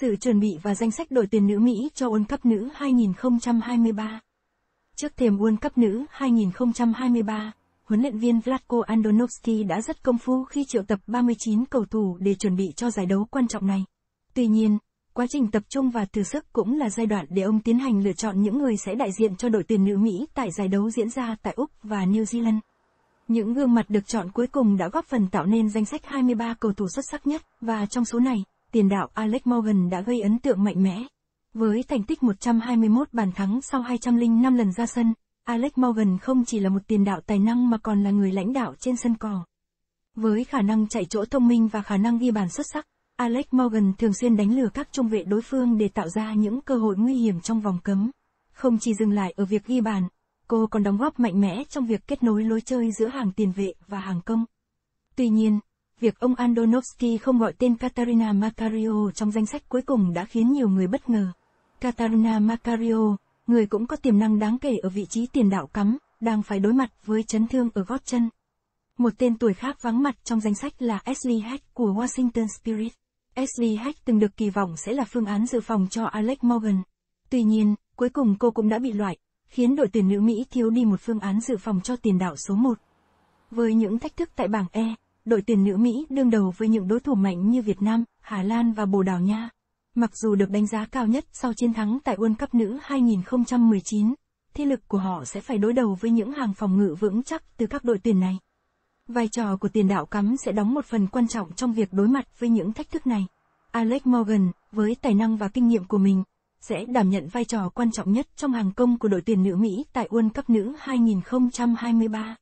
Sự chuẩn bị và danh sách đội tuyển nữ Mỹ cho World Cup nữ 2023. Trước thềm World Cup nữ 2023, huấn luyện viên Vladko Andonovski đã rất công phu khi triệu tập 39 cầu thủ để chuẩn bị cho giải đấu quan trọng này. Tuy nhiên, quá trình tập trung và thử sức cũng là giai đoạn để ông tiến hành lựa chọn những người sẽ đại diện cho đội tuyển nữ Mỹ tại giải đấu diễn ra tại Úc và New Zealand. Những gương mặt được chọn cuối cùng đã góp phần tạo nên danh sách 23 cầu thủ xuất sắc nhất, và trong số này, tiền đạo Alex Morgan đã gây ấn tượng mạnh mẽ. Với thành tích 121 bàn thắng sau 205 lần ra sân, Alex Morgan không chỉ là một tiền đạo tài năng mà còn là người lãnh đạo trên sân cỏ. Với khả năng chạy chỗ thông minh và khả năng ghi bàn xuất sắc, Alex Morgan thường xuyên đánh lừa các trung vệ đối phương để tạo ra những cơ hội nguy hiểm trong vòng cấm. Không chỉ dừng lại ở việc ghi bàn, cô còn đóng góp mạnh mẽ trong việc kết nối lối chơi giữa hàng tiền vệ và hàng công. Tuy nhiên, Việc ông Andonovsky không gọi tên Katarina Macario trong danh sách cuối cùng đã khiến nhiều người bất ngờ. Katarina Macario, người cũng có tiềm năng đáng kể ở vị trí tiền đạo cắm, đang phải đối mặt với chấn thương ở gót chân. Một tên tuổi khác vắng mặt trong danh sách là Ashley Hatch của Washington Spirit. Ashley Hatch từng được kỳ vọng sẽ là phương án dự phòng cho Alex Morgan. Tuy nhiên, cuối cùng cô cũng đã bị loại, khiến đội tuyển nữ Mỹ thiếu đi một phương án dự phòng cho tiền đạo số 1. Với những thách thức tại bảng E, đội tuyển nữ Mỹ đương đầu với những đối thủ mạnh như Việt Nam, Hà Lan và Bồ Đào Nha. Mặc dù được đánh giá cao nhất sau chiến thắng tại World Cup nữ 2019, thi lực của họ sẽ phải đối đầu với những hàng phòng ngự vững chắc từ các đội tuyển này. Vai trò của tiền đạo cắm sẽ đóng một phần quan trọng trong việc đối mặt với những thách thức này. Alex Morgan, với tài năng và kinh nghiệm của mình, sẽ đảm nhận vai trò quan trọng nhất trong hàng công của đội tuyển nữ Mỹ tại World Cup nữ 2023.